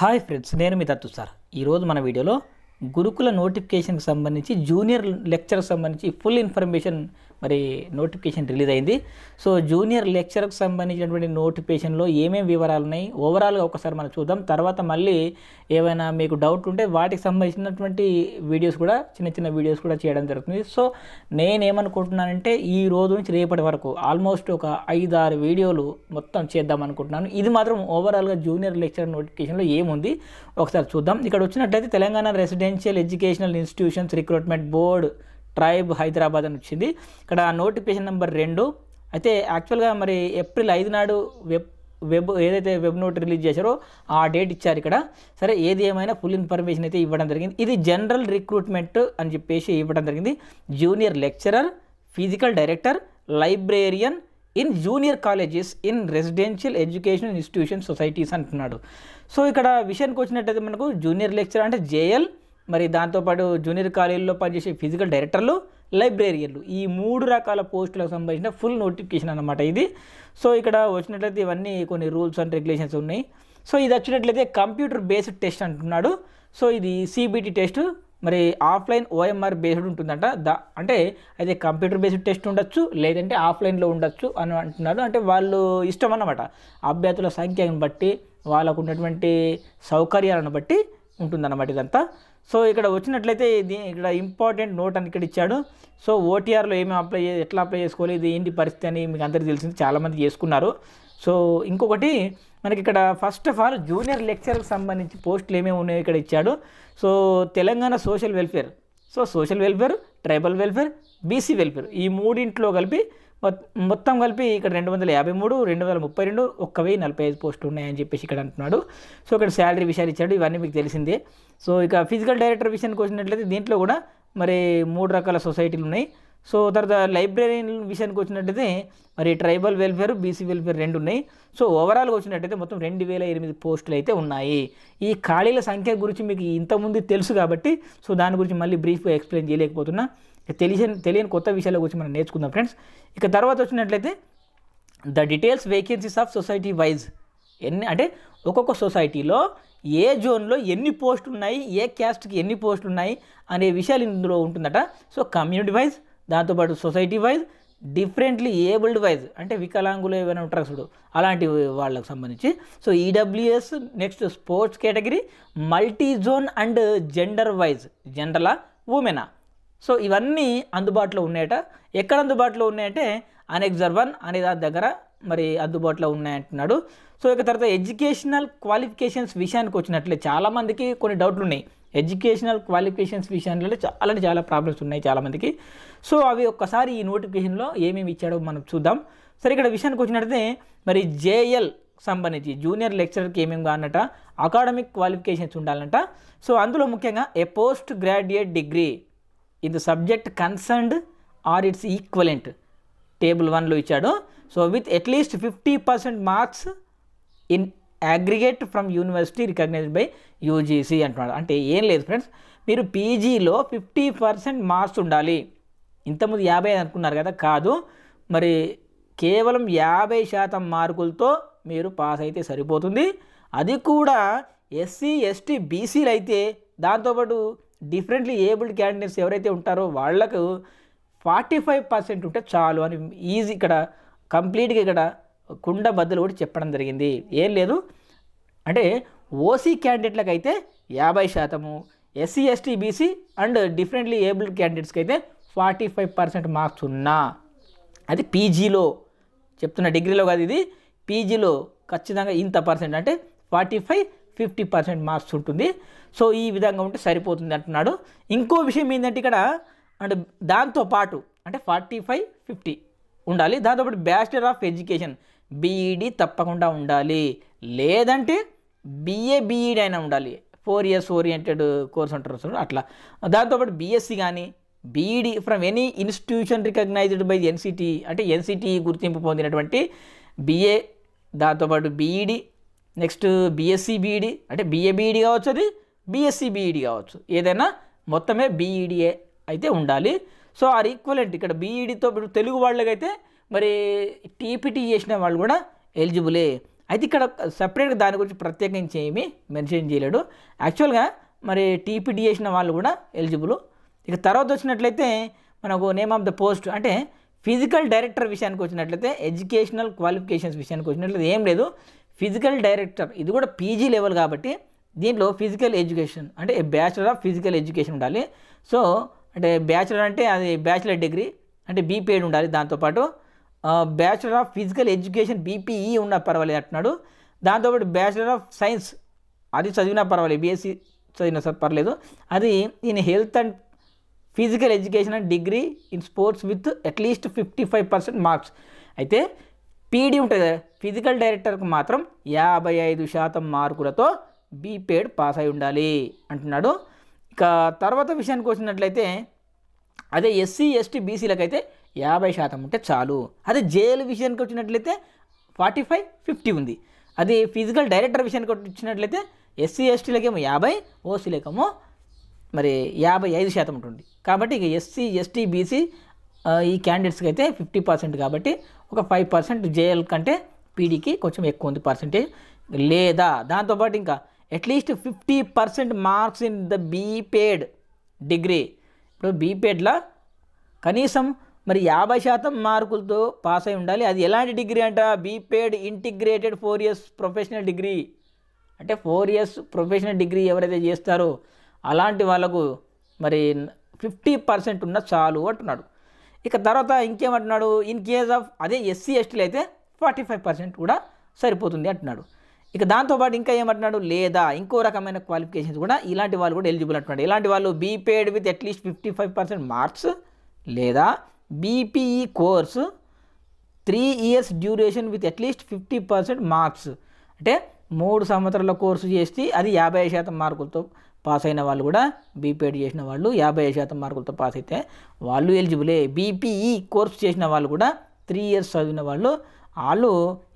hi friends నేను మీ Dattu sir ఈరోజు మన వీడియోలో గురుకుల నోటిఫికేషన్కి సంబంధించి జూనియర్ లెక్చర్కి సంబంధించి ఫుల్ ఇన్ఫర్మేషన్ మరి నోటిఫికేషన్ రిలీజ్ అయింది సో జూనియర్ లెక్చర్కి సంబంధించినటువంటి నోటిఫికేషన్లో ఏమేమి వివరాలు ఉన్నాయి ఓవరాల్గా ఒకసారి మనం చూద్దాం తర్వాత మళ్ళీ ఏమైనా మీకు డౌట్ ఉంటే వాటికి సంబంధించినటువంటి వీడియోస్ కూడా చిన్న చిన్న వీడియోస్ కూడా చేయడం జరుగుతుంది సో నేనేమనుకుంటున్నానంటే ఈ రోజు నుంచి రేపటి వరకు ఆల్మోస్ట్ ఒక ఐదు ఆరు వీడియోలు మొత్తం చేద్దాం అనుకుంటున్నాను ఇది మాత్రం ఓవరాల్గా జూనియర్ లెక్చర్ నోటిఫికేషన్లో ఏముంది ఒకసారి చూద్దాం ఇక్కడ వచ్చినట్లయితే Telangana residential educational institutions recruitment board tribe Hyderabad అని వచ్చింది ఇక్కడ నోటిఫికేషన్ నెంబర్ రెండు అయితే యాక్చువల్గా మరి ఏప్రిల్ ఐదు నాడు వెబ్ వెబ్ ఏదైతే వెబ్ నోట్ రిలీజ్ చేశారో ఆ డేట్ ఇచ్చారు ఇక్కడ సరే ఏది ఏమైనా ఫుల్ ఇన్ఫర్మేషన్ అయితే ఇవ్వడం జరిగింది ఇది జనరల్ రిక్రూట్మెంట్ అని చెప్పేసి ఇవ్వడం జరిగింది junior lecturer physical director librarian in junior colleges in residential education institution societies అంటున్నాడు సో ఇక్కడ విషయానికి వచ్చినట్టయితే మనకు జూనియర్ లెక్చరర్ అంటే జేఎల్ మరి దాంతోపాటు జూనియర్ కాలేజీలో పనిచేసే ఫిజికల్ డైరెక్టర్లు లైబ్రేరియన్లు ఈ మూడు రకాల పోస్టులకు సంబంధించిన ఫుల్ నోటిఫికేషన్ అనమాట ఇది సో ఇక్కడ వచ్చినట్లయితే ఇవన్నీ కొన్ని రూల్స్ అండ్ రెగ్యులేషన్స్ ఉన్నాయి సో ఇది వచ్చినట్లయితే కంప్యూటర్ బేస్డ్ టెస్ట్ అంటున్నాడు సో ఇది సిబిటి టెస్ట్ మరి ఆఫ్లైన్ ఓఎంఆర్ బేస్డ్ ఉంటుందంట దా అంటే అయితే కంప్యూటర్ బేస్డ్ టెస్ట్ ఉండొచ్చు లేదంటే ఆఫ్లైన్లో ఉండొచ్చు అని అంటున్నారు అంటే వాళ్ళు ఇష్టం అన్నమాట అభ్యర్థుల సంఖ్యను బట్టి వాళ్ళకు ఉన్నటువంటి సౌకర్యాలను బట్టి ఉంటుందన్నమాట ఇదంతా సో ఇక్కడ వచ్చినట్లయితే ఇది ఇక్కడ ఇంపార్టెంట్ నోట్ అని ఇక్కడ ఇచ్చాడు సో ఓటీఆర్లో ఏమి అప్లై ఎట్లా అప్లై చేసుకోవాలి ఇది ఏంటి పరిస్థితి అని మీకు అందరికీ తెలిసింది చాలామంది చేసుకున్నారు సో ఇంకొకటి మనకి ఇక్కడ ఫస్ట్ ఆఫ్ ఆల్ జూనియర్ లెక్చర్కి సంబంధించి పోస్టులు ఏమేమి ఉన్నాయో ఇక్కడ ఇచ్చాడు so Telangana social welfare so social welfare tribal welfare BC welfare ఈ మూడింట్లో కలిపి మొత్తం కలిపి ఇక్కడ రెండు వందల యాభై మూడు రెండు వందల ముప్పై రెండు ఒక్క వెయ్యి నలభై ఐదు పోస్టులు ఉన్నాయని చెప్పేసి ఇక్కడ అంటున్నాడు సో ఇక్కడ శాలరీ విషయాలు ఇచ్చాడు ఇవన్నీ మీకు తెలిసిందే సో ఇక ఫిజికల్ డైరెక్టర్ విషయానికి వచ్చినట్లయితే దీంట్లో కూడా మరి మూడు రకాల సొసైటీలు ఉన్నాయి సో తర్వాత లైబ్రరీ విషయానికి వచ్చినట్టయితే మరి ట్రైబల్ వెల్ఫేర్ బీసీ వెల్ఫేర్ రెండు ఉన్నాయి సో ఓవరాల్గా వచ్చినట్టయితే మొత్తం రెండు వేల ఎనిమిది పోస్టులు అయితే ఉన్నాయి ఈ ఖాళీల సంఖ్య గురించి మీకు ఇంతకుముందు తెలుసు కాబట్టి సో దాని గురించి మళ్ళీ బ్రీఫ్గా ఎక్స్ప్లెయిన్ చేయలేకపోతున్నా తెలిసిన తెలియని కొత్త విషయాల గురించి మనం నేర్చుకుందాం ఫ్రెండ్స్ ఇక తర్వాత వచ్చినట్లయితే the details vacancies of society wise ఎన్ని అంటే ఒక్కొక్క సొసైటీలో ఏ జోన్లో ఎన్ని పోస్టులు ఉన్నాయి ఏ క్యాస్ట్కి ఎన్ని పోస్టులు ఉన్నాయి అనే విషయాలు ఇందులో ఉంటుందట సో కమ్యూనిటీ వైజ్ దాంతోపాటు society wise differently abled wise అంటే వికలాంగులు ఏమైనా ఉంటారు చూడు అలాంటి వాళ్ళకు సంబంధించి so EWS next sports category multi zone and gender wise జెండర్లా ఉమెనా సో ఇవన్నీ అందుబాటులో ఉన్నాయట ఎక్కడ అందుబాటులో ఉన్నాయంటే అనెక్జర్ వన్ అనే దాని దగ్గర మరి అందుబాటులో ఉన్నాయంటున్నాడు సో ఇక తర్వాత ఎడ్యుకేషనల్ క్వాలిఫికేషన్స్ విషయానికి వచ్చినట్లే చాలామందికి కొన్ని డౌట్లు ఉన్నాయి ఎడ్యుకేషనల్ క్వాలిఫికేషన్స్ విషయంలో చాలా చాలా ప్రాబ్లమ్స్ ఉన్నాయి చాలామందికి సో అవి ఒక్కసారి ఈ నోటిఫికేషన్లో ఏమేమి ఇచ్చాడో మనం చూద్దాం సరే ఇక్కడ విషయానికి వచ్చినట్టయితే మరి జేఎల్ సంబంధించి జూనియర్ లెక్చరర్కి ఏమేమి కానట అకాడమిక్ క్వాలిఫికేషన్స్ ఉండాలంట సో అందులో ముఖ్యంగా a post graduate degree in the subject concerned or its equivalent table వన్లో ఇచ్చాడు so with at least fifty percent marks in aggregate from university recognised by UGC అంటున్నాడు అంటే ఏం లేదు ఫ్రెండ్స్ మీరు పీజీలో ఫిఫ్టీ పర్సెంట్ మార్క్స్ ఉండాలి ఇంతకుముందు యాభై అనుకున్నారు కదా కాదు మరి కేవలం యాభై శాతం మార్కులతో మీరు పాస్ అయితే సరిపోతుంది అది కూడా ఎస్సీ ఎస్టీ బీసీలు అయితే దాంతోపాటు డిఫరెంట్లీ ఏబుల్డ్ క్యాండిడేట్స్ ఎవరైతే ఉంటారో వాళ్లకు ఫార్టీ ఫైవ్ పర్సెంట్ ఉంటే చాలు అని ఈజీ ఇక్కడ కంప్లీట్గా ఇక్కడ కుండ బద్దలు కూడా చెప్పడం జరిగింది ఏం లేదు అంటే ఓసీ క్యాండిడేట్లకు అయితే యాభై శాతము SC ST BC and differently abled క్యాండిడేట్స్కి అయితే ఫార్టీ ఫైవ్ పర్సెంట్ మార్క్స్ ఉన్నా అది పీజీలో చెప్తున్న డిగ్రీలో కాదు ఇది పీజీలో ఖచ్చితంగా ఇంత పర్సెంట్ అంటే forty five fifty percent marks ఉంటుంది సో ఈ విధంగా ఉంటే సరిపోతుంది అంటున్నాడు ఇంకో విషయం ఏంటంటే ఇక్కడ అంటే దాంతోపాటు అంటే ఫార్టీ ఫైవ్ ఫిఫ్టీ ఉండాలి దాంతోపాటు బ్యాచిలర్ ఆఫ్ ఎడ్యుకేషన్ బీఈడి తప్పకుండా ఉండాలి లేదంటే బీఏ బీఈడి e అయినా ఉండాలి ఫోర్ ఇయర్స్ ఓరియంటెడ్ కోర్స్ అంటారు అట్లా దాంతోపాటు బీఎస్సీ కానీ BEd from any institution recognised by NCT అంటే ఎన్సిటీ గుర్తింపు పొందినటువంటి బీఏ దాంతోపాటు BEd next BSc BEd e అంటే బిఏ బీఈడి e కావచ్చు అది బీఎస్సీ బీఈడి e కావచ్చు ఏదైనా మొత్తమే బీఈడిఏ అయితే ఉండాలి సో ఆర్ ఈక్వలెంట్ ఇక్కడ బీఈడితో ఇప్పుడు తెలుగు వాళ్ళకైతే మరి టీపీటీ చేసిన వాళ్ళు కూడా ఎలిజిబులే అయితే ఇక్కడ సపరేట్గా దాని గురించి ప్రత్యేకించి ఏమీ మెన్షన్ చేయలేడు యాక్చువల్గా మరి టీపీటీ చేసిన వాళ్ళు కూడా ఎలిజిబుల్ ఇక తర్వాత వచ్చినట్లయితే మనకు నేమ్ ఆఫ్ ద పోస్ట్ అంటే ఫిజికల్ డైరెక్టర్ విషయానికి వచ్చినట్లయితే ఎడ్యుకేషనల్ క్వాలిఫికేషన్స్ విషయానికి వచ్చినట్లయితే ఏం లేదు ఫిజికల్ డైరెక్టర్ ఇది కూడా పీజీ లెవెల్ కాబట్టి దీంట్లో ఫిజికల్ ఎడ్యుకేషన్ అంటే బ్యాచిలర్ ఆఫ్ ఫిజికల్ ఎడ్యుకేషన్ ఉండాలి సో అంటే బ్యాచిలర్ అంటే అది బ్యాచిలర్ డిగ్రీ అంటే బీపీఎడ్ ఉండాలి దాంతోపాటు bachelor of physical education BPE ఉన్నా పర్వాలేదు అంటున్నాడు దాంతోపాటు బ్యాచిలర్ ఆఫ్ సైన్స్ అది చదివినా పర్వాలేదు బీఎస్సీ చదివినా పర్లేదు అది in health and physical education and degree in sports with at least fifty five percent marks అయితే పీడీ ఉంటుంది కదా ఫిజికల్ డైరెక్టర్కి మాత్రం యాభై ఐదు శాతం మార్కులతో బీపేడ్ పాస్ అయి ఉండాలి అంటున్నాడు ఇక తర్వాత విషయానికి వచ్చినట్లయితే అదే ఎస్సీ ఎస్టీ బీసీలకైతే యాభై శాతం ఉంటే చాలు అదే జేఎల్ విషయానికి వచ్చినట్లయితే ఫార్టీ ఫైవ్ ఫిఫ్టీ ఉంది అది ఫిజికల్ డైరెక్టర్ విషయానికి వచ్చినట్లయితే ఎస్సీ ఎస్టీలకేమో యాభై ఓసీలకేమో మరి యాభై ఐదు శాతం ఉంటుంది కాబట్టి ఇక ఎస్సీ ఎస్టీ బీసీ ఈ క్యాండిడేట్స్కి అయితే ఫిఫ్టీ పర్సెంట్ కాబట్టి ఒక ఫైవ్ పర్సెంట్ జేఎల్ కంటే పీడీకి కొంచెం ఎక్కువ ఉంది పర్సెంటేజ్ లేదా దాంతోపాటు ఇంకా at least fifty percent marks in the BPEd degree ఇప్పుడు బీపేడ్లో కనీసం మరి యాభై శాతం మార్కులతో పాస్ అయి ఉండాలి అది ఎలాంటి డిగ్రీ అంట BPEd integrated four years professional degree అంటే ఫోర్ ఇయర్స్ ప్రొఫెషనల్ డిగ్రీ ఎవరైతే చేస్తారో అలాంటి వాళ్ళకు మరి ఫిఫ్టీ పర్సెంట్ ఉన్న చాలు అంటున్నాడు ఇక తర్వాత ఇంకేమంటున్నాడు ఇన్ కేస్ ఆఫ్ అదే ఎస్సీ ఎస్టీలు అయితే ఫార్టీ ఫైవ్ పర్సెంట్ కూడా సరిపోతుంది అంటున్నాడు ఇక దాంతోపాటు ఇంకా ఏమంటున్నాడు లేదా ఇంకో రకమైన క్వాలిఫికేషన్స్ కూడా ఇలాంటి వాళ్ళు కూడా ఎలిజిబుల్ అంటున్నాడు ఇలాంటి వాళ్ళు BPEd with at least fifty five percent marks లేదా BPE course three years duration with at least fifty percent marks అంటే మూడు సంవత్సరాల కోర్సు చేసి అది యాభై శాతం మార్కులతో పాస్ అయిన వాళ్ళు కూడా బీపీఎడ్ చేసిన వాళ్ళు యాభై శాతం మార్కులతో పాస్ అయితే వాళ్ళు ఎలిజిబులే బీపీఈ e కోర్స్ చేసిన వాళ్ళు కూడా త్రీ ఇయర్స్ చదివిన వాళ్ళు వాళ్ళు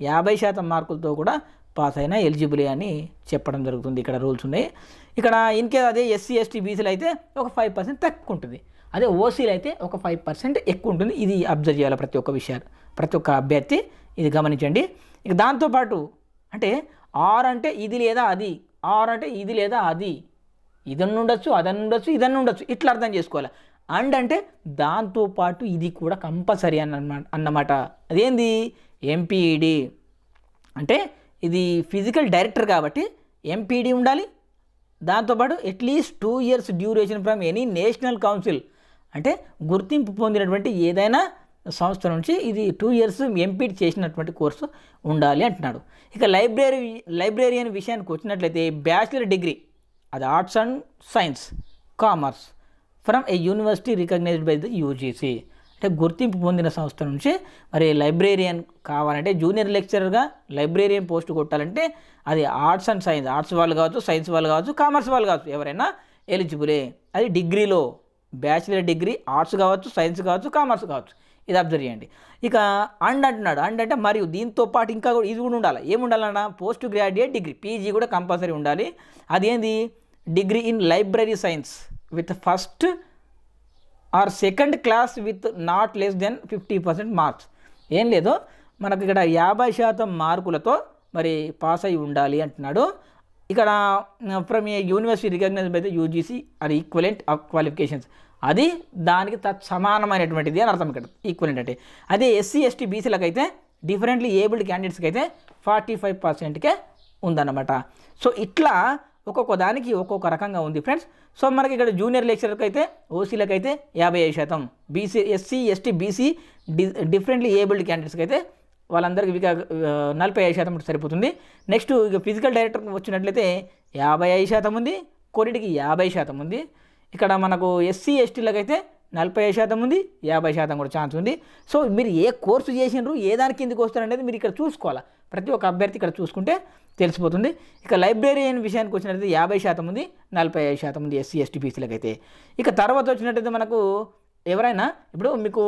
యాభై శాతం మార్కులతో కూడా పాస్ అయినా ఎలిజిబులే అని చెప్పడం జరుగుతుంది ఇక్కడ రూల్స్ ఉన్నాయి ఇక్కడ ఇన్కేస్ అదే ఎస్సీ ఎస్టీ బీసీలు అయితే ఒక ఫైవ్ పర్సెంట్ తక్కువ ఉంటుంది అదే ఓసీలు అయితే ఒక ఫైవ్ పర్సెంట్ ఎక్కువ ఉంటుంది ఇది అబ్జర్వ్ చేయాలి ప్రతి ఒక్క విషయాలు ప్రతి ఒక్క అభ్యర్థి ఇది గమనించండి ఇక దాంతోపాటు అంటే ఆర్ అంటే ఇది లేదా అది ఆర్ అంటే ఇది లేదా అది ఇదన్ను ఉండొచ్చు అదన్ను ఉండొచ్చు ఇదన్ను ఉండొచ్చు ఇట్లా అర్థం చేసుకోవాలి అండ్ అంటే దాంతోపాటు ఇది కూడా కంపల్సరీ అని అన్నమాట అన్నమాట అదేంది ఎంపీఈడి e అంటే ఇది ఫిజికల్ డైరెక్టర్ కాబట్టి ఎంపీడీ e ఉండాలి దాంతోపాటు at least two years duration from any national council అంటే గుర్తింపు పొందినటువంటి ఏదైనా సంస్థ నుంచి ఇది టూ ఇయర్స్ ఎంపీడి చేసినటువంటి కోర్సు ఉండాలి అంటున్నాడు ఇక లైబ్రరీ లైబ్రేరియన్ విషయానికి వచ్చినట్లయితే బ్యాచిలర్ డిగ్రీ అది arts and science commerce from a university recognised by the UGC అంటే గుర్తింపు పొందిన సంస్థ నుంచి మరి లైబ్రేరియన్ కావాలంటే జూనియర్ లెక్చరర్గా లైబ్రేరియన్ పోస్ట్ కొట్టాలంటే అది ఆర్ట్స్ అండ్ సైన్స్ ఆర్ట్స్ వాళ్ళు కావచ్చు సైన్స్ వాళ్ళు కావచ్చు కామర్స్ వాళ్ళు కావచ్చు ఎవరైనా ఎలిజిబులే అది డిగ్రీలో బ్యాచిలర్ డిగ్రీ ఆర్ట్స్ కావచ్చు సైన్స్ కావచ్చు కామర్స్ కావచ్చు ఇది అబ్జర్వ్ చేయండి ఇక అండ్ అంటున్నాడు అండ్ అంటే మరియు దీంతో పాటు ఇంకా కూడా ఇది కూడా ఉండాలి ఏముండాలన్నా పోస్ట్ గ్రాడ్యుయేట్ డిగ్రీ పీజీ కూడా కంపల్సరీ ఉండాలి అదేంది degree in library science with first or second class with not less than fifty percent marks ఏం లేదు మనకు ఇక్కడ యాభై శాతం మార్కులతో మరి పాస్ అయి ఉండాలి అంటున్నాడు ఇక్కడ ఫ్రమ్ ఏ యూనివర్సిటీ రికగ్నైజ్ అయితే యూజీసీ అది ఈక్వలెంట్ ఆఫ్ క్వాలిఫికేషన్స్ అది దానికి సమానమైనటువంటిది అని అర్థం ఇక్కడ ఈక్వలెంట్ అంటే అదే ఎస్సీ ఎస్టీ బీసీలకు అయితే డిఫరెంట్లీ ఏబుల్డ్ క్యాండిడేట్స్కి అయితే ఫార్టీ ఫైవ్ పర్సెంట్కే ఉందన్నమాట సో ఇట్లా ఒక్కొక్క దానికి ఒక్కొక్క రకంగా ఉంది ఫ్రెండ్స్ సో మనకి ఇక్కడ జూనియర్ లెక్చరర్కి అయితే ఓసీలకు అయితే యాభై ఐదు శాతం BC SC ST BC D differently abled క్యాండిడేట్స్కి అయితే వాళ్ళందరికీ నలభై ఐదు శాతం సరిపోతుంది నెక్స్ట్ ఇక ఫిజికల్ డైరెక్టర్ వచ్చినట్లయితే యాభై ఐదు శాతం ఉంది కొన్నిటికి యాభై శాతం ఉంది ఇక్కడ మనకు ఎస్సీ ఎస్టీలకైతే నలభై ఐదు శాతం ఉంది యాభై శాతం కూడా ఛాన్స్ ఉంది సో మీరు ఏ కోర్సు చేసినారు ఏ దానికి ఎందుకు వస్తారు అనేది మీరు ఇక్కడ చూసుకోవాలి ప్రతి ఒక్క అభ్యర్థి ఇక్కడ చూసుకుంటే తెలిసిపోతుంది ఇక లైబ్రరీయన్ విషయానికి వచ్చినట్టు యాభై శాతం ఉంది నలభై ఐదు శాతం ఉంది ఎస్సీ ఎస్టీ బీసీలకు అయితే ఇక తర్వాత వచ్చినట్టయితే మనకు ఎవరైనా ఇప్పుడు మీకు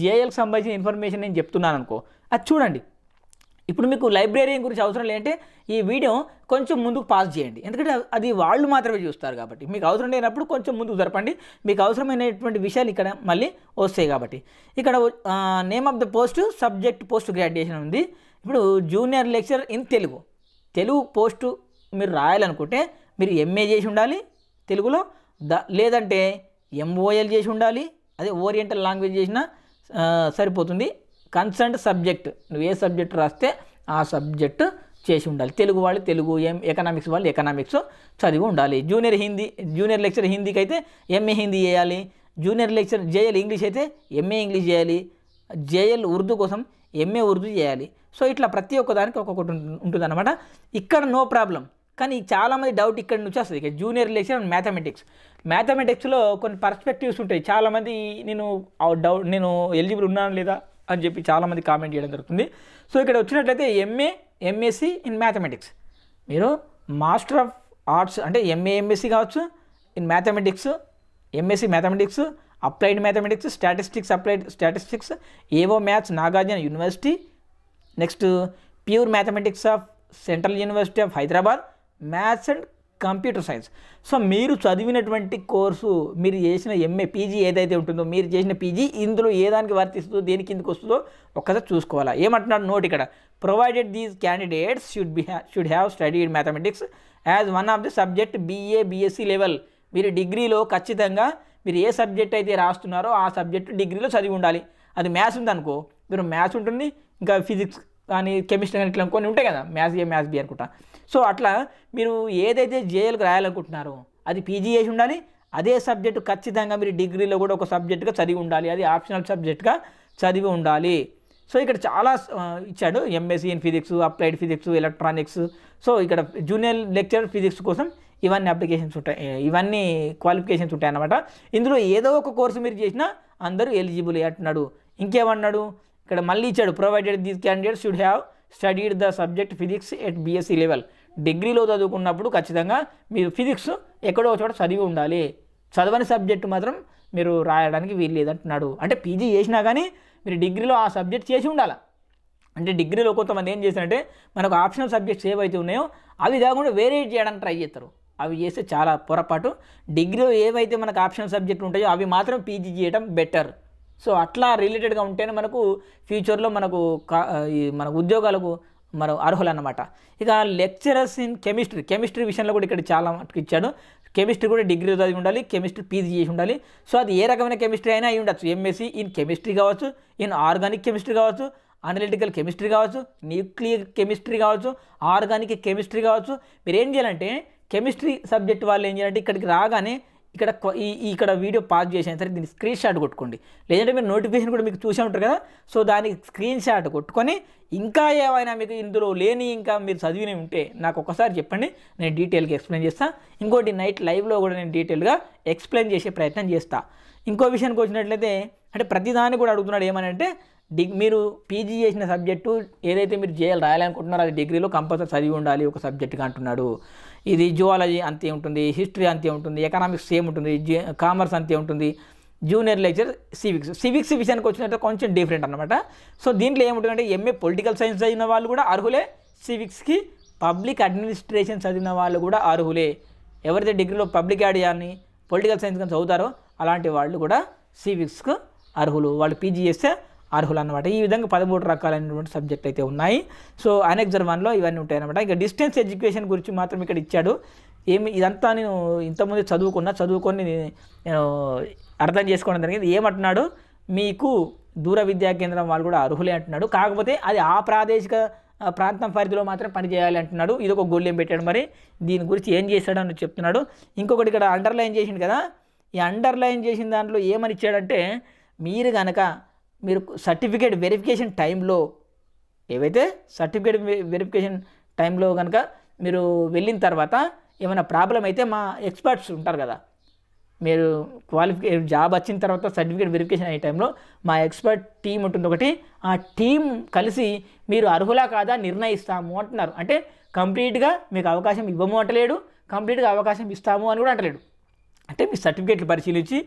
జేఏలకు సంబంధించిన ఇన్ఫర్మేషన్ నేను చెప్తున్నాను అనుకో అది చూడండి ఇప్పుడు మీకు లైబ్రేరియన్ గురించి అవసరం లేదంటే ఈ వీడియో కొంచెం ముందుకు పాస్ చేయండి ఎందుకంటే అది వాళ్ళు మాత్రమే చూస్తారు కాబట్టి మీకు అవసరం లేనప్పుడు కొంచెం ముందుకు జరపండి మీకు అవసరమైనటువంటి విషయాలు ఇక్కడ మళ్ళీ వస్తాయి కాబట్టి ఇక్కడ name of the post subject post graduation ఉంది ఇప్పుడు junior lecturer in Telugu Telugu post మీరు రాయాలనుకుంటే మీరు ఎంఏ చేసి ఉండాలి తెలుగులో ద లేదంటే ఎంఓఎల్ చేసి ఉండాలి అదే ఓరియంటల్ లాంగ్వేజ్ చేసినా సరిపోతుంది కన్సర్న్ సబ్జెక్ట్ నువ్వు ఏ సబ్జెక్ట్ రాస్తే ఆ సబ్జెక్టు చేసి ఉండాలి తెలుగు వాళ్ళు తెలుగు ఎం ఎకనామిక్స్ వాళ్ళు ఎకనామిక్స్ చదివి ఉండాలి జూనియర్ హిందీ జూనియర్ లెక్చర్ హిందీకి అయితే ఎంఏ హిందీ చేయాలి జూనియర్ లెక్చర్ జేఎల్ ఇంగ్లీష్ అయితే ఎంఏ ఇంగ్లీష్ చేయాలి జేఎల్ ఉర్దూ కోసం ఎంఏ ఉర్దూ చేయాలి సో ఇట్లా ప్రతి ఒక్క దానికి ఒక్కొక్కటి ఉంటుందన్నమాట ఇక్కడ నో ప్రాబ్లం కానీ చాలామంది డౌట్ ఇక్కడ నుంచి వస్తుంది ఇక్కడ జూనియర్ లెక్చర్ అండ్ మ్యాథమెటిక్స్ మ్యాథమెటిక్స్లో కొన్ని పర్స్పెక్టివ్స్ ఉంటాయి చాలామంది నేను డౌట్ నేను ఎలిజిబుల్ ఉన్నాను లేదా అని చెప్పి చాలామంది కామెంట్ చేయడం జరుగుతుంది సో ఇక్కడ వచ్చినట్లయితే ఎంఏ ఎంఎస్సి ఇన్ మ్యాథమెటిక్స్ మీరు మాస్టర్ ఆఫ్ ఆర్ట్స్ అంటే ఎంఏ ఎంఎస్సి కావచ్చు in mathematics MSc mathematics applied mathematics statistics applied statistics ఏవో maths Nagarjuna university next pure mathematics of central university of Hyderabad maths and computer science so మీరు చదివినటువంటి course మీరు చేసిన MA PG ఏదైతే ఉంటుందో మీరు చేసిన పీజీ ఇందులో ఏ దానికి వర్తిస్తుందో దేని కిందకు వస్తుందో ఒక్కసారి చూసుకోవాలా ఏమంటున్నాడు నోట్ ఇక్కడ provided these candidates should be should have studied mathematics as one of the subject BA BSc level మీరు డిగ్రీలో ఖచ్చితంగా మీరు ఏ సబ్జెక్ట్ అయితే రాస్తున్నారో ఆ సబ్జెక్ట్ డిగ్రీలో చదివి ఉండాలి అది మ్యాథ్స్ ఉంది అనుకో మీరు మ్యాథ్స్ ఉంటుంది ఇంకా ఫిజిక్స్ కానీ కెమిస్ట్రీ కానీ ఇట్లా కొన్ని ఉంటాయి కదా మ్యాథ్స్ ఏ మ్యాథ్స్ బి అనుకుంటా సో అట్లా మీరు ఏదైతే జేఏలకు రాయాలనుకుంటున్నారో అది పీజీ చేసి ఉండాలి అదే సబ్జెక్టు ఖచ్చితంగా మీరు డిగ్రీలో కూడా ఒక సబ్జెక్టుగా చదివి ఉండాలి అది ఆప్షనల్ సబ్జెక్ట్గా చదివి ఉండాలి సో ఇక్కడ చాలా ఇచ్చాడు MSc in physics applied physics electronics so ఇక్కడ జూనియర్ లెక్చర్ ఫిజిక్స్ కోసం ఇవన్నీ అప్లికేషన్స్ ఉంటాయి ఇవన్నీ క్వాలిఫికేషన్స్ ఉంటాయి అన్నమాట ఇందులో ఏదో ఒక కోర్సు మీరు చేసినా అందరూ ఎలిజిబుల్ అంటున్నాడు ఇంకేమన్నాడు ఇక్కడ మళ్ళీ ఇచ్చాడు provided these candidate should have studied the subject physics at BSc level డిగ్రీలో చదువుకున్నప్పుడు ఖచ్చితంగా మీరు ఫిజిక్స్ ఎక్కడో చోట చదివి ఉండాలి చదవని సబ్జెక్ట్ మాత్రం మీరు రాయడానికి వీలు లేదంటున్నాడు అంటే పీజీ చేసినా కానీ మీరు డిగ్రీలో ఆ సబ్జెక్ట్ చేసి ఉండాలి అంటే డిగ్రీలో కొంతమంది ఏం చేసినట్టే మనకు ఆప్షనల్ సబ్జెక్ట్స్ ఏవైతే ఉన్నాయో అవి కాకుండా వేరే చేయడానికి ట్రై చేస్తారు అవి చేస్తే చాలా పొరపాటు డిగ్రీలో ఏవైతే మనకు ఆప్షనల్ సబ్జెక్టు ఉంటాయో అవి మాత్రం పీజీ చేయడం బెటర్ సో అట్లా రిలేటెడ్గా ఉంటేనే మనకు ఫ్యూచర్లో మనకు మన ఉద్యోగాలకు మనం అర్హులు అనమాట ఇక లెక్చరర్స్ ఇన్ కెమిస్ట్రీ కెమిస్ట్రీ విషయంలో కూడా ఇక్కడ చాలా ఇచ్చాడు కెమిస్ట్రీ కూడా డిగ్రీ చదివి ఉండాలి కెమిస్ట్రీ పీజీ చేసి ఉండాలి సో అది ఏ రకమైన కెమిస్ట్రీ అయినా అయి ఉండొచ్చు ఎంఎస్సి ఇన్ కెమిస్ట్రీ కావచ్చు ఇన్ ఆర్గానిక్ కెమిస్ట్రీ కావచ్చు అనలిటికల్ కెమిస్ట్రీ కావచ్చు న్యూక్లియర్ కెమిస్ట్రీ కావచ్చు ఆర్గానిక్ కెమిస్ట్రీ కావచ్చు మీరు ఏం చేయాలంటే కెమిస్ట్రీ సబ్జెక్ట్ వాళ్ళు ఏం చేయాలంటే ఇక్కడికి రాగానే ఇక్కడ ఈ ఇక్కడ వీడియో పాస్ చేసిన సరే దీన్ని స్క్రీన్ షాట్ కొట్టుకోండి లేదంటే మీరు నోటిఫికేషన్ కూడా మీకు చూసే ఉంటారు కదా సో దానికి స్క్రీన్ షాట్ కొట్టుకొని ఇంకా ఏమైనా మీకు ఇందులో లేని ఇంకా మీరు చదివినవి ఉంటే నాకు ఒకసారి చెప్పండి నేను డీటెయిల్గా ఎక్స్ప్లెయిన్ చేస్తాను ఇంకోటి నైట్ లైవ్లో కూడా నేను డీటెయిల్గా ఎక్స్ప్లెయిన్ చేసే ప్రయత్నం చేస్తాను ఇంకో విషయానికి వచ్చినట్లయితే అంటే ప్రతిదాన్ని కూడా అడుగుతున్నాడు ఏమని అంటే డిగ్ మీరు పీజీ చేసిన సబ్జెక్టు ఏదైతే మీరు చేయాలి రాయాలనుకుంటున్నారో అది డిగ్రీలో కంపల్సరీ చదివి ఉండాలి ఒక సబ్జెక్టుగా అంటున్నాడు ఇది జువాలజీ అంతే ఉంటుంది హిస్టరీ అంతే ఉంటుంది ఎకనామిక్స్ సేమ్ ఉంటుంది కామర్స్ అంతే ఉంటుంది జూనియర్ లెక్చర్ సివిక్స్ సివిక్స్ విషయానికి వచ్చినట్టు కొంచెం డిఫరెంట్ అనమాట సో దీంట్లో ఏముంటుందంటే ఎంఏ పొలిటికల్ సైన్స్ చదివిన వాళ్ళు కూడా అర్హులే సివిక్స్కి పబ్లిక్ అడ్మినిస్ట్రేషన్ చదివిన వాళ్ళు కూడా అర్హులే ఎవరైతే డిగ్రీలో పబ్లిక్ యాడ్ చేయాలని పొలిటికల్ సైన్స్ కానీ చదువుతారో అలాంటి వాళ్ళు కూడా సివిక్స్కు అర్హులు వాళ్ళు పీజీ చేస్తే అర్హులు అనమాట ఈ విధంగా పదమూడు రకాలైనటువంటి సబ్జెక్ట్ అయితే ఉన్నాయి సో అనెక్జర్ వన్లో ఇవన్నీ ఉంటాయి అనమాట ఇంకా డిస్టెన్స్ ఎడ్యుకేషన్ గురించి మాత్రం ఇక్కడ ఇచ్చాడు ఏమి ఇదంతా నేను ఇంతకుముందు చదువుకున్నా చదువుకొని నేను అర్థం చేసుకోవడం జరిగింది ఏమంటున్నాడు మీకు దూర విద్యా కేంద్రం వాళ్ళు కూడా అర్హులే అంటున్నాడు కాకపోతే అది ఆ ప్రాదేశిక ప్రాంతం పరిధిలో మాత్రం పనిచేయాలి అంటున్నాడు ఇది ఒక గోల్యం పెట్టాడు మరి దీని గురించి ఏం చేశాడని చెప్తున్నాడు ఇంకొకటి ఇక్కడ అండర్లైన్ చేసింది కదా ఈ అండర్లైన్ చేసిన దాంట్లో ఏమని ఇచ్చాడంటే మీరు కనుక మీరు సర్టిఫికేట్ వెరిఫికేషన్ టైంలో ఏవైతే సర్టిఫికేట్ వెరిఫికేషన్ టైంలో కనుక మీరు వెళ్ళిన తర్వాత ఏమైనా ప్రాబ్లం అయితే మా ఎక్స్పర్ట్స్ ఉంటారు కదా మీరు క్వాలిఫికే జాబ్ వచ్చిన తర్వాత సర్టిఫికేట్ వెరిఫికేషన్ అయ్యే టైంలో మా ఎక్స్పర్ట్ టీం ఉంటుంది ఒకటి ఆ టీం కలిసి మీరు అర్హులా కాదా నిర్ణయిస్తాము అంటున్నారు అంటే కంప్లీట్గా మీకు అవకాశం ఇవ్వము అంటలేడు కంప్లీట్గా అవకాశం ఇస్తాము అని కూడా అంటలేడు అంటే మీ సర్టిఫికేట్లు పరిశీలించి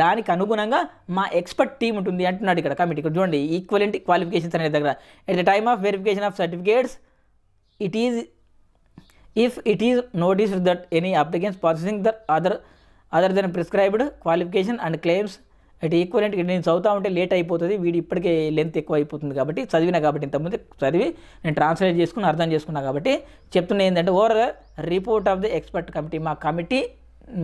దానికి అనుగుణంగా మా ఎక్స్పర్ట్ టీమ్ ఉంటుంది అంటున్నాడు ఇక్కడ కమిటీ ఇక్కడ చూడండి ఈక్వలెంట్ క్వాలిఫికేషన్స్ అనే దగ్గర at the time of verification of certificates it is if it is notice that any applicants processing the other other than prescribed qualification and claims అటు ఈక్వలెంట్ నేను చదువుతా ఉంటే లేట్ అయిపోతుంది వీడి ఇప్పటికే లెంత్ ఎక్కువ అయిపోతుంది కాబట్టి చదివిన కాబట్టి ఇంతకుముందు చదివి నేను ట్రాన్స్లేట్ చేసుకుని అర్థం చేసుకున్నా కాబట్టి చెప్తున్నా ఏంటంటే over report of the expert committee మా కమిటీ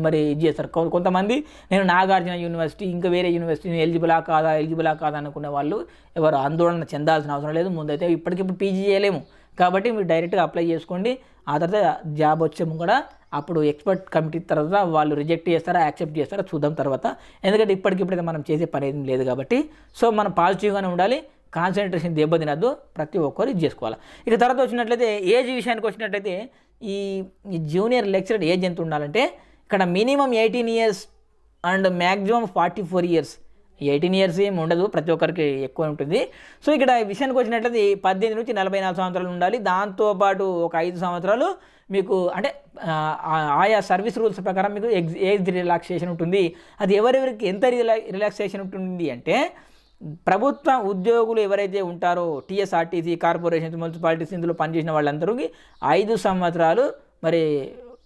మరి ఇది చేస్తారు కొంతమంది నేను నాగార్జున యూనివర్సిటీ ఇంకా వేరే యూనివర్సిటీ ఎలిజిబులా కాదా ఎలిజిబులా కాదా అనుకునే వాళ్ళు ఎవరు ఆందోళన చెందాల్సిన అవసరం లేదు ముందైతే ఇప్పటికిప్పుడు పీజీ చేయలేము కాబట్టి మీరు డైరెక్ట్గా అప్లై చేసుకోండి ఆ తర్వాత జాబ్ వచ్చే కూడా అప్పుడు ఎక్స్పర్ట్ కమిటీ తర్వాత వాళ్ళు రిజెక్ట్ చేస్తారా యాక్సెప్ట్ చేస్తారా చూద్దాం తర్వాత ఎందుకంటే ఇప్పటికిప్పుడైతే మనం చేసే పని ఏం లేదు కాబట్టి సో మనం పాజిటివ్గానే ఉండాలి కాన్సన్ట్రేషన్ దెబ్బతినద్దు ప్రతి ఒక్కరు ఇది చేసుకోవాలి ఇక తర్వాత వచ్చినట్లయితే ఏజ్ విషయానికి వచ్చినట్లయితే ఈ జూనియర్ లెక్చరర్ ఏజ్ ఎంత ఉండాలంటే ఇక్కడ minimum eighteen years and maximum forty four years eighteen years ఏమి ఉండదు ప్రతి ఒక్కరికి ఎక్కువ ఉంటుంది సో ఇక్కడ విషయానికి వచ్చినట్లయితే పద్దెనిమిది నుంచి నలభై నాలుగు సంవత్సరాలు ఉండాలి దాంతోపాటు ఒక ఐదు సంవత్సరాలు మీకు అంటే ఆయా సర్వీస్ రూల్స్ ప్రకారం మీకు ఎగ్జ్ ఏజ్ రిలాక్సేషన్ ఉంటుంది అది ఎవరెవరికి ఎంత రిలా రిలాక్సేషన్ ఉంటుంది అంటే ప్రభుత్వ ఉద్యోగులు ఎవరైతే ఉంటారో టీఎస్ఆర్టీసీ కార్పొరేషన్స్ మున్సిపాలిటీస్ ఇందులో పనిచేసిన వాళ్ళందరికీ ఐదు సంవత్సరాలు మరి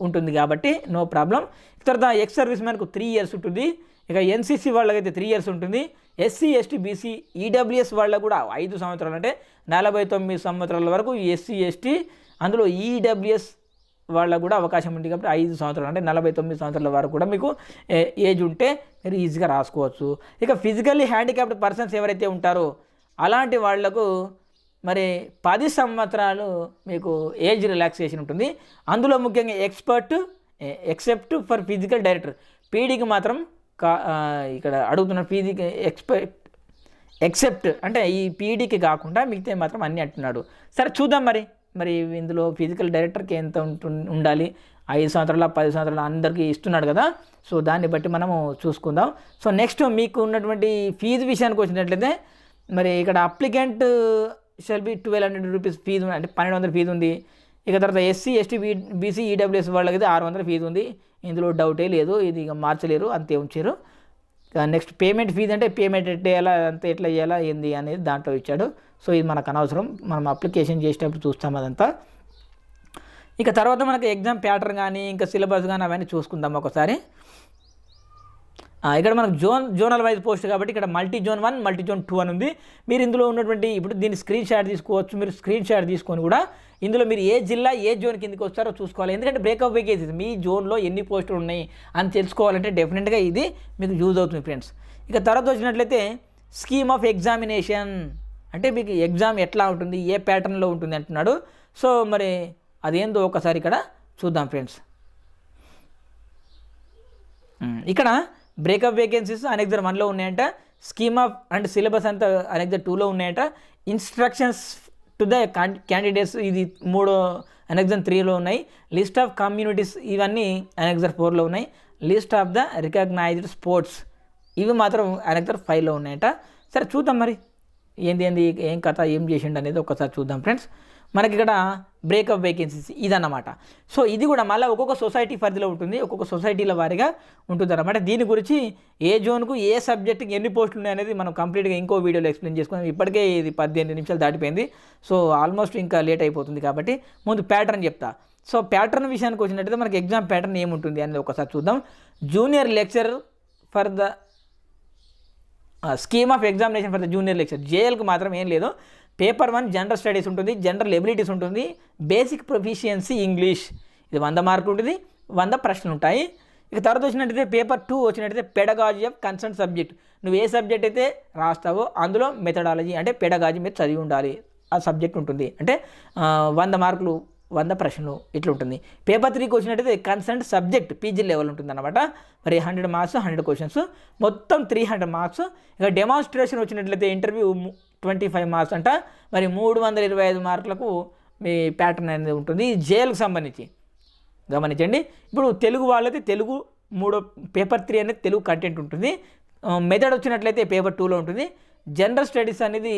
ఉంటుంది కాబట్టి నో ప్రాబ్లం తర్వాత ఎక్స్ సర్వీస్ మ్యాన్కు త్రీ ఇయర్స్ ఉంటుంది ఇక ఎన్సీసీ వాళ్ళకైతే త్రీ ఇయర్స్ ఉంటుంది ఎస్సీ ఎస్టీ బీసీ ఈడబ్ల్యూఎస్ వాళ్ళకు కూడా ఐదు సంవత్సరాలు అంటే నలభై తొమ్మిది సంవత్సరాల వరకు ఎస్సీ ఎస్టీ అందులో ఈడబ్ల్యూఎస్ e వాళ్ళకు కూడా అవకాశం ఉంది కాబట్టి ఐదు సంవత్సరాలు అంటే నలభై తొమ్మిది సంవత్సరాల వరకు కూడా మీకు ఏజ్ ఉంటే మీరు ఈజీగా రాసుకోవచ్చు ఇక ఫిజికల్లీ హ్యాండిక్యాప్డ్ పర్సన్స్ ఎవరైతే ఉంటారో అలాంటి వాళ్లకు మరి పది సంవత్సరాలు మీకు ఏజ్ రిలాక్సేషన్ ఉంటుంది అందులో ముఖ్యంగా expert except for physical director పీడీకి మాత్రం కా ఇక్కడ అడుగుతున్న పీడీకి ఎక్స్పెక్ట్ ఎక్సెప్ట్ అంటే ఈ పీడీకి కాకుండా మిగతా మాత్రం అన్నీ అంటున్నాడు సరే చూద్దాం మరి మరి ఇందులో ఫిజికల్ డైరెక్టర్కి ఎంత ఉండాలి ఐదు సంవత్సరాలు పది సంవత్సరాలు అందరికీ ఇస్తున్నాడు కదా సో దాన్ని బట్టి మనము చూసుకుందాం సో నెక్స్ట్ మీకు ఉన్నటువంటి ఫీజు విషయానికి వచ్చినట్లయితే మరి ఇక్కడ applicant shall be twelve hundred rupees fee అంటే పన్నెండు వందల ఫీజు ఉంది ఇక తర్వాత SC ST B BC EWS వాళ్ళకి ఆరు వందల ఫీజు ఉంది ఇందులో డౌటే లేదు ఇది ఇక మార్చలేరు అంతే ఉంచారు నెక్స్ట్ పేమెంట్ ఫీజు అంటే పేమెంట్ ఎట్లా ఎలా అంత ఎట్లా చేయాలా ఏంది అనేది దాంట్లో ఇచ్చాడు సో ఇది మనకు అనవసరం మనం అప్లికేషన్ చేసేటప్పుడు చూస్తాం అదంతా ఇక తర్వాత మనకి ఎగ్జామ్ ప్యాటర్న్ కానీ ఇంకా సిలబస్ కానీ అవన్నీ చూసుకుందాం ఒకసారి ఇక్కడ మనకు జోన్ జోనల్ వైజ్ పోస్ట్ కాబట్టి ఇక్కడ multi zone one multi zone two అని ఉంది మీరు ఇందులో ఉన్నటువంటి ఇప్పుడు దీన్ని స్క్రీన్ షాట్ తీసుకోవచ్చు మీరు స్క్రీన్ షాట్ తీసుకొని కూడా ఇందులో మీరు ఏ జిల్లా ఏ జోన్ కిందకి వస్తారో చూసుకోవాలి ఎందుకంటే బ్రేకప్ ఇది మీ జోన్లో ఎన్ని పోస్టులు ఉన్నాయి అని తెలుసుకోవాలంటే డెఫినెట్గా ఇది మీకు యూజ్ అవుతుంది ఫ్రెండ్స్ ఇక తర్వాత వచ్చినట్లయితే స్కీమ్ ఆఫ్ ఎగ్జామినేషన్ అంటే మీకు ఎగ్జామ్ ఎట్లా ఉంటుంది ఏ ప్యాటర్న్లో ఉంటుంది అంటున్నాడు సో మరి అదేందో ఒకసారి ఇక్కడ చూద్దాం ఫ్రెండ్స్ ఇక్కడ బ్రేకప్ వేకెన్సీస్ దగ్గర వన్లో ఉన్నాయంట స్కీమ్ ఆఫ్ అండ్ సిలబస్ అంతా దగ్గర టూలో ఉన్నాయంట ఇన్స్ట్రక్షన్స్ టు ద క్యాండిడేట్స్ ఇది మూడు అనెక్జన్ త్రీలో ఉన్నాయి లిస్ట్ ఆఫ్ కమ్యూనిటీస్ ఇవన్నీ అనెక్జర్ ఫోర్లో ఉన్నాయి list of the recognized sports ఇవి మాత్రం అనెక్జర్ ఫైవ్లో ఉన్నాయట సరే చూద్దాం మరి ఏంది ఏంది ఏం కథ ఏం చేసిండు అనేది ఒకసారి చూద్దాం ఫ్రెండ్స్ మనకి ఇక్కడ బ్రేకప్ వేకెన్సీస్ ఇదన్నమాట సో ఇది కూడా మళ్ళీ ఒక్కొక్క సొసైటీ పరిధిలో ఉంటుంది ఒక్కొక్క సొసైటీల వారిగా ఉంటుంది అనమాట దీని గురించి ఏ జోన్కు ఏ సబ్జెక్ట్కి ఎన్ని పోస్టులు ఉన్నాయి అనేది మనం కంప్లీట్గా ఇంకో వీడియోలో ఎక్స్ప్లెయిన్ చేసుకున్నాం ఇప్పటికే ఇది పద్దెనిమిది నిమిషాలు దాటిపోయింది సో ఆల్మోస్ట్ ఇంకా లేట్ అయిపోతుంది కాబట్టి ముందు ప్యాటర్న్ చెప్తా సో ప్యాటర్న్ విషయానికి వచ్చినట్టయితే మనకి ఎగ్జామ్ ప్యాటర్న్ ఏముంటుంది అనేది ఒకసారి చూద్దాం junior lecture for the scheme of examination for the junior lecture జేఎల్కి మాత్రం ఏం లేదు పేపర్ వన్ జనరల్ స్టడీస్ ఉంటుంది జనరల్ ఎబిలిటీస్ ఉంటుంది బేసిక్ ప్రొఫిషియన్సీ ఇంగ్లీష్ ఇది వంద మార్కులు ఉంటుంది వంద ప్రశ్నలు ఉంటాయి ఇక తర్వాత వచ్చినట్టయితే పేపర్ టూ వచ్చినట్టయితే పెడగాజీ ఆఫ్ కన్సర్న్ సబ్జెక్ట్ నువ్వు ఏ సబ్జెక్ట్ అయితే రాస్తావో అందులో మెథడాలజీ అంటే పెడగాజీ మీద చదివి ఉండాలి ఆ సబ్జెక్ట్ ఉంటుంది అంటే వంద మార్కులు వంద ప్రశ్నలు ఇట్లా ఉంటుంది పేపర్ త్రీకి వచ్చినట్టయితే కన్సర్న్ సబ్జెక్ట్ పీజీ లెవెల్ ఉంటుంది అనమాట మరి హండ్రెడ్ మార్క్స్ హండ్రెడ్ క్వశ్చన్స్ మొత్తం త్రీ హండ్రెడ్ మార్క్స్ ఇక డెమాన్స్ట్రేషన్ వచ్చినట్లయితే ఇంటర్వ్యూ ట్వంటీ ఫైవ్ మార్క్స్ అంట మరి మూడు వందల ఇరవై ఐదు మార్కులకు మీ ప్యాటర్న్ అనేది ఉంటుంది ఈ జేలకు సంబంధించి గమనించండి ఇప్పుడు తెలుగు వాళ్ళకి తెలుగు మూడో పేపర్ త్రీ అనేది తెలుగు కంటెంట్ ఉంటుంది మెథడ్ వచ్చినట్లయితే పేపర్ టూలో ఉంటుంది జనరల్ స్టడీస్ అనేది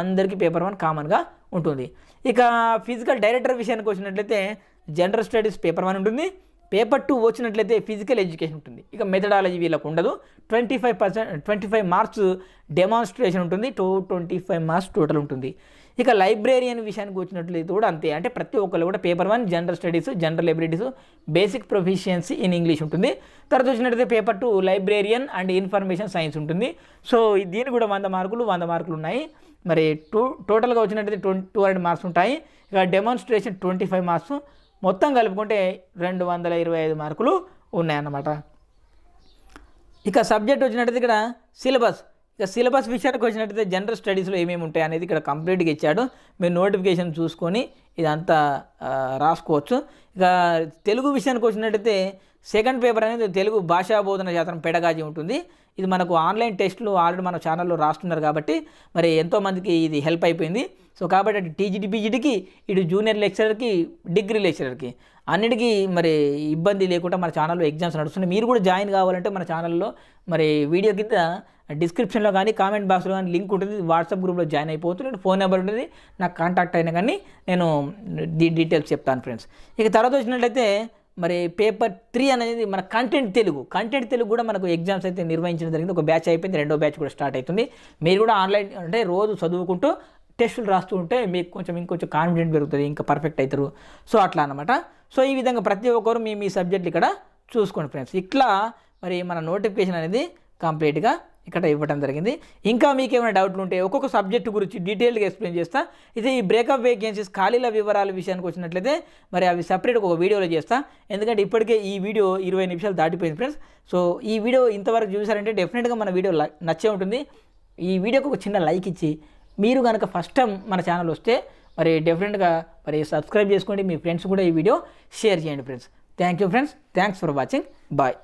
అందరికీ పేపర్ వన్ కామన్గా ఉంటుంది ఇక ఫిజికల్ డైరెక్టర్ విషయానికి వచ్చినట్లయితే జనరల్ స్టడీస్ పేపర్ వన్ ఉంటుంది పేపర్ టూ వచ్చినట్లయితే ఫిజికల్ ఎడ్యుకేషన్ ఉంటుంది ఇక మెథడాలజీ వీళ్ళకు ఉండదు twenty five percent twenty five marks demonstration ఉంటుంది two twenty five marks total ఉంటుంది ఇక లైబ్రేరియన్ విషయానికి వచ్చినట్లయితే కూడా అంతే అంటే ప్రతి ఒక్కరు కూడా paper one general studies general abilities basic proficiency in English ఉంటుంది తర్వాత వచ్చినట్లయితే paper two librarian and information science ఉంటుంది సో దీని కూడా వంద మార్కులు వంద మార్కులు ఉన్నాయి మరి టూ టోటల్గా వచ్చినట్లయితే ట్వంటీ టూ హండ్రెడ్ మార్క్స్ ఉంటాయి ఇక డెమాన్స్ట్రేషన్ ట్వంటీ ఫైవ్ మార్క్స్ మొత్తం కలుపుకుంటే రెండు వందల ఇరవై ఐదు మార్కులు ఉన్నాయన్నమాట ఇక సబ్జెక్ట్ వచ్చినట్టయితే ఇక్కడ సిలబస్ ఇక సిలబస్ విషయానికి వచ్చినట్టయితే జనరల్ స్టడీస్లో ఏమేమి ఉంటాయి అనేది ఇక్కడ కంప్లీట్గా ఇచ్చాడు మీరు నోటిఫికేషన్ చూసుకొని ఇదంతా రాసుకోవచ్చు ఇక తెలుగు విషయానికి వచ్చినట్టయితే సెకండ్ పేపర్ అనేది తెలుగు భాషా బోధన శాతం పెడగాజీ ఉంటుంది ఇది మనకు ఆన్లైన్ టెస్టులు ఆల్రెడీ మన ఛానల్లో రాస్తున్నారు కాబట్టి మరి ఎంతోమందికి ఇది హెల్ప్ అయిపోయింది సో కాబట్టి అటు టీజీటీ పీజీటీకి ఇటు జూనియర్ లెక్చరర్కి డిగ్రీ లెక్చరర్కి అన్నిటికీ మరి ఇబ్బంది లేకుండా మన ఛానల్లో ఎగ్జామ్స్ నడుస్తున్నాయి మీరు కూడా జాయిన్ కావాలంటే మన ఛానల్లో మరి వీడియో కింద డిస్క్రిప్షన్లో కానీ కామెంట్ బాక్స్లో కానీ లింక్ ఉంటుంది వాట్సాప్ గ్రూప్లో జాయిన్ అయిపోతుంది ఫోన్ నెంబర్ ఉంటుంది నాకు కాంటాక్ట్ అయినా కానీ నేను డీటెయిల్స్ చెప్తాను ఫ్రెండ్స్ ఇక తర్వాత వచ్చినట్లయితే మరి పేపర్ త్రీ అనేది మన కంటెంట్ తెలుగు కంటెంట్ తెలుగు కూడా మనకు ఎగ్జామ్స్ అయితే నిర్వహించడం జరిగింది ఒక బ్యాచ్ అయిపోయింది రెండో బ్యాచ్ కూడా స్టార్ట్ అవుతుంది మీరు కూడా ఆన్లైన్ అంటే రోజు చదువుకుంటూ టెస్టులు రాస్తూ ఉంటే మీకు కొంచెం ఇంకొంచెం కాన్ఫిడెంట్ పెరుగుతుంది ఇంకా పర్ఫెక్ట్ అవుతారు సో అట్లా అనమాట సో ఈ విధంగా ప్రతి ఒక్కరు మీ మీ సబ్జెక్టులు ఇక్కడ చూసుకోండి ఫ్రెండ్స్ ఇట్లా మరి మన నోటిఫికేషన్ అనేది కంప్లీట్గా ఇక్కడ ఇవ్వడం జరిగింది ఇంకా మీకేమైనా డౌట్లు ఉంటే ఒక్కొక్క సబ్జెక్టు గురించి డీటెయిల్గా ఎక్స్ప్లెయిన్ చేస్తా ఇది ఈ బ్రేకప్ వేకెన్సీస్ ఖాళీల వివరాల విషయానికి వచ్చినట్లయితే మరి అవి సపరేట్గా ఒక వీడియోలో చేస్తా ఎందుకంటే ఇప్పటికే ఈ వీడియో ఇరవై నిమిషాలు దాటిపోయింది ఫ్రెండ్స్ సో ఈ వీడియో ఇంతవరకు చూసారంటే డెఫినెట్గా మన వీడియో నచ్చే ఉంటుంది ఈ వీడియోకి ఒక చిన్న లైక్ ఇచ్చి మీరు కనుక ఫస్ట్ టైం మన ఛానల్ వస్తే మరి డెఫినెట్గా మరి సబ్స్క్రైబ్ చేసుకోండి మీ ఫ్రెండ్స్ కూడా ఈ వీడియో షేర్ చేయండి friends thank you friends thanks for watching bye